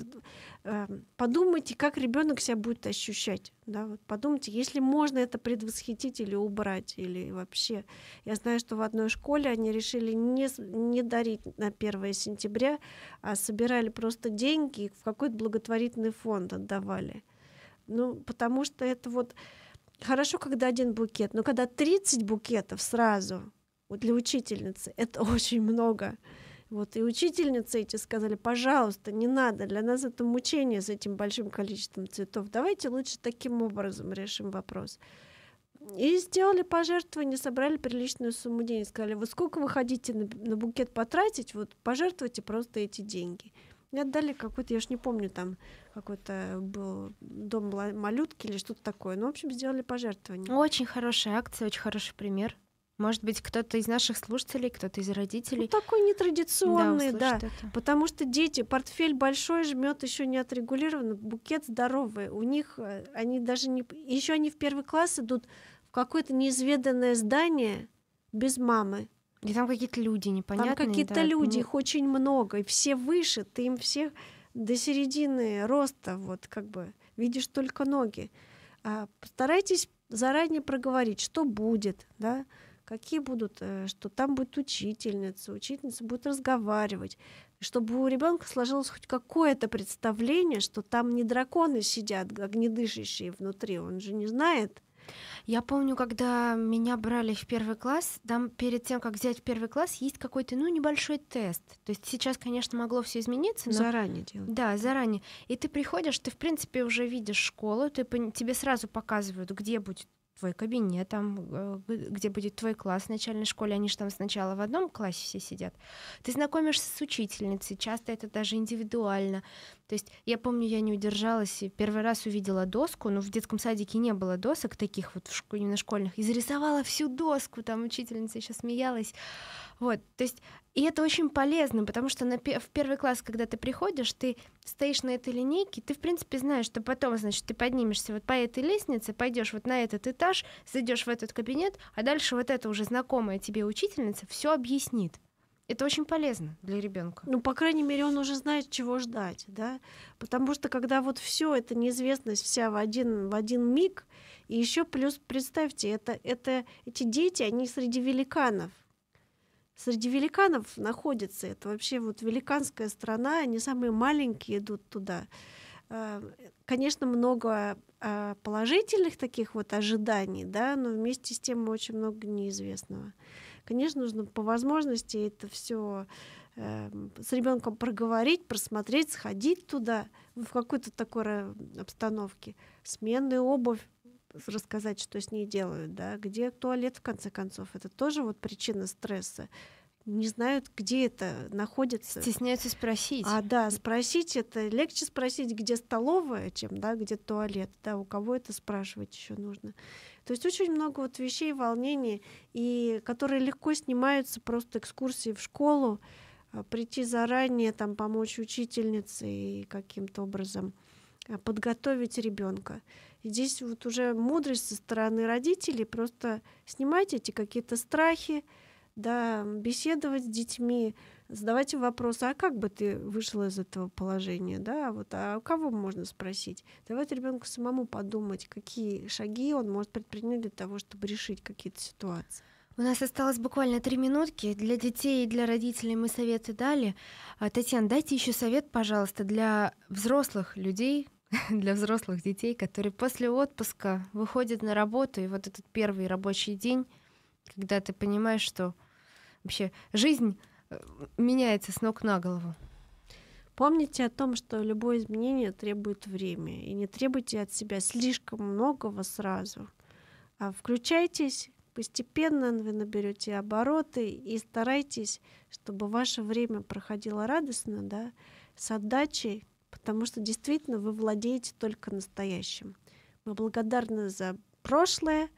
э, подумайте, как ребенок себя будет ощущать. Да? Вот подумайте, если можно это предвосхитить или убрать, или вообще. Я знаю, что в одной школе они решили не, не дарить на 1 сентября, а собирали просто деньги и в какой-то благотворительный фонд отдавали. Ну, потому что это вот хорошо, когда один букет, но когда 30 букетов сразу — вот для учительницы это очень много. Вот и учительницы эти сказали, пожалуйста, не надо, для нас это мучение с этим большим количеством цветов. Давайте лучше таким образом решим вопрос. И сделали пожертвование, собрали приличную сумму денег. Сказали, вы сколько вы хотите на, на букет потратить, вот пожертвуйте просто эти деньги. И отдали какой-то, я ж не помню, там какой-то был дом малютки или что-то такое. Ну, в общем, сделали пожертвование. Очень хорошая акция, очень хороший пример. Может быть, кто-то из наших слушателей, кто-то из родителей. Ну, такой нетрадиционный, да. да. Это. Потому что дети, портфель большой, жмет еще не отрегулирован, букет здоровый. У них э, они даже не. Еще они в первый класс идут в какое-то неизведанное здание без мамы. И там какие-то люди непонятные. Там какие-то да, люди, не... Ну. их очень много, и все выше, ты им всех до середины роста, вот как бы, видишь только ноги. А постарайтесь заранее проговорить, что будет, да, какие будут, э, что там будет учительница, учительница будет разговаривать, чтобы у ребенка сложилось хоть какое-то представление, что там не драконы сидят, огнедышащие внутри, он же не знает, я помню, когда меня брали в первый класс, там перед тем, как взять в первый класс, есть какой-то, ну, небольшой тест. То есть сейчас, конечно, могло все измениться. Но... Заранее делать. Да, заранее. И ты приходишь, ты, в принципе, уже видишь школу, ты, тебе сразу показывают, где будет твой кабинет, там, э, где будет твой класс в начальной школе, они же там сначала в одном классе все сидят. Ты знакомишься с учительницей, часто это даже индивидуально. То есть я помню, я не удержалась и первый раз увидела доску, но ну, в детском садике не было досок таких вот в шк... именно школьных, и зарисовала всю доску, там учительница еще смеялась. Вот, то есть и это очень полезно, потому что на, в первый класс, когда ты приходишь, ты стоишь на этой линейке, ты, в принципе, знаешь, что потом, значит, ты поднимешься вот по этой лестнице, пойдешь вот на этот этаж, зайдешь в этот кабинет, а дальше вот эта уже знакомая тебе учительница все объяснит. Это очень полезно для ребенка. Ну, по крайней мере, он уже знает, чего ждать, да? Потому что когда вот все это неизвестность вся в один, в один миг, и еще плюс, представьте, это, это, эти дети, они среди великанов. Среди великанов находится Это вообще вот великанская страна, они самые маленькие идут туда. Эм, конечно, много э, положительных таких вот ожиданий, да, но вместе с тем очень много неизвестного. Конечно, нужно по возможности это все эм, с ребенком проговорить, просмотреть, сходить туда в какой-то такой обстановке, сменную обувь рассказать, что с ней делают, да, где туалет в конце концов, это тоже вот причина стресса. Не знают, где это находится. Стесняются спросить. А да, спросить это легче спросить, где столовая, чем да, где туалет. Да, у кого это спрашивать еще нужно. То есть очень много вот вещей, волнений, и которые легко снимаются просто экскурсии в школу, а, прийти заранее, там помочь учительнице и каким-то образом а, подготовить ребенка. здесь вот уже мудрость со стороны родителей просто снимать эти какие-то страхи, да, беседовать с детьми, задавайте вопросы, а как бы ты вышел из этого положения, да, вот, а у кого можно спросить? Давайте ребенку самому подумать, какие шаги он может предпринять для того, чтобы решить какие-то ситуации. У нас осталось буквально три минутки. Для детей и для родителей мы советы дали. А, Татьяна, дайте еще совет, пожалуйста, для взрослых людей, для взрослых детей, которые после отпуска выходят на работу, и вот этот первый рабочий день, когда ты понимаешь, что вообще жизнь меняется с ног на голову. Помните о том, что любое изменение требует времени, и не требуйте от себя слишком многого сразу. А включайтесь постепенно, вы наберете обороты и старайтесь, чтобы ваше время проходило радостно, да, с отдачей, потому что действительно вы владеете только настоящим. Мы благодарны за прошлое.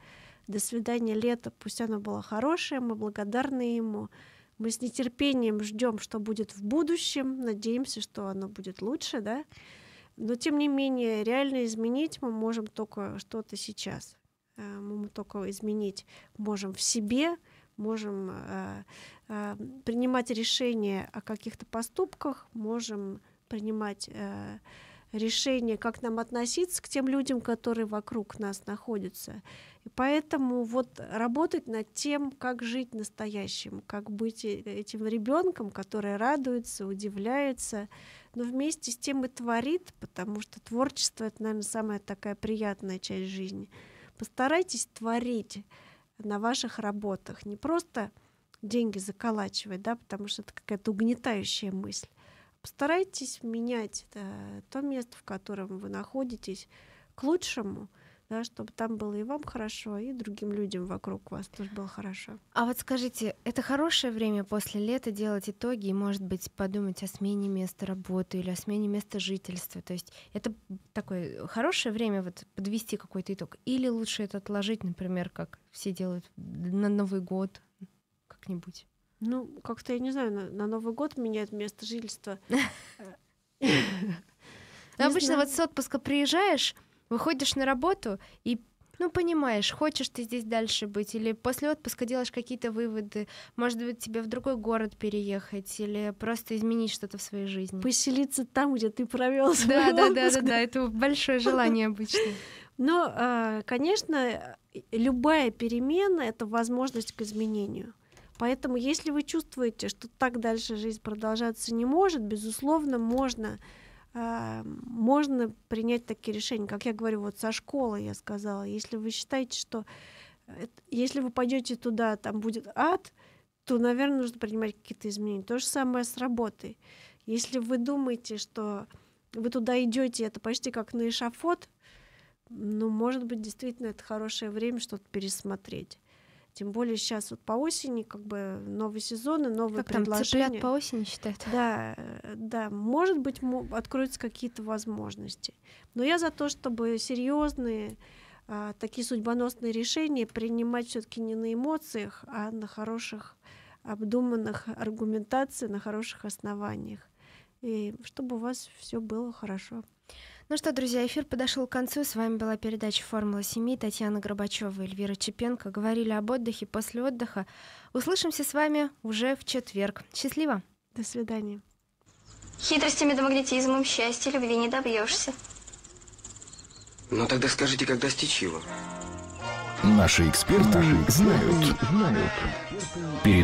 До свидания, лето. Пусть оно было хорошее. Мы благодарны ему. Мы с нетерпением ждем, что будет в будущем, надеемся, что оно будет лучше, да. Но тем не менее, реально изменить мы можем только что-то сейчас. Э, мы только изменить можем в себе, можем э, э, принимать решения о каких-то поступках, можем принимать решение, как нам относиться к тем людям, которые вокруг нас находятся. И поэтому вот работать над тем, как жить настоящим, как быть э, этим ребенком, который радуется, удивляется, но вместе с тем и творит, потому что творчество — это, наверное, самая такая приятная часть жизни. Постарайтесь творить на ваших работах, не просто деньги заколачивать, да, потому что это какая-то угнетающая мысль. Постарайтесь менять да, то место, в котором вы находитесь, к лучшему — да, чтобы там было и вам хорошо, и другим людям вокруг вас тоже было хорошо. А вот скажите, это хорошее время после лета делать итоги и, может быть, подумать о смене места работы или о смене места жительства? То есть это такое хорошее время вот подвести какой-то итог? Или лучше это отложить, например, как все делают на Новый год как-нибудь? Ну, как-то, я не знаю, на, на Новый год меняют место жительства. Ну, обычно вот с отпуска приезжаешь, Выходишь на работу и ну, понимаешь, хочешь ты здесь дальше быть, или после отпуска делаешь какие-то выводы, может быть, тебе в другой город переехать, или просто изменить что-то в своей жизни. Поселиться там, где ты провел свой да, отпуск. Да, да, да, да, это большое желание обычно. Но, а, конечно, любая перемена — это возможность к изменению. Поэтому, если вы чувствуете, что так дальше жизнь продолжаться не может, безусловно, можно а, можно принять такие решения. Как я говорю, вот со школы я сказала, если вы считаете, что если вы пойдете туда, там будет ад, то, наверное, нужно принимать какие-то изменения. То же самое с работой. Если вы думаете, что вы туда идете, это почти как на эшафот, ну, может быть, действительно, это хорошее время что-то пересмотреть. Тем более сейчас вот по осени как бы новый сезон и новые как предложения. Там, цыплят по осени считают. Да, э, да, может быть откроются какие-то возможности. Но я за то, чтобы серьезные а, такие судьбоносные решения принимать все-таки не на эмоциях, а на хороших обдуманных аргументациях, на хороших основаниях. И чтобы у вас все было хорошо. Ну что, друзья, эфир подошел к концу. С вами была передача «Формула 7». Татьяна Горбачева и Эльвира Чепенко говорили об отдыхе после отдыха. Услышимся с вами уже в четверг. Счастливо! До свидания. Хитростями да магнетизмом счастья любви не добьешься. Ну тогда скажите, как достичь его? Наши эксперты, Наши эксперты знают. знают.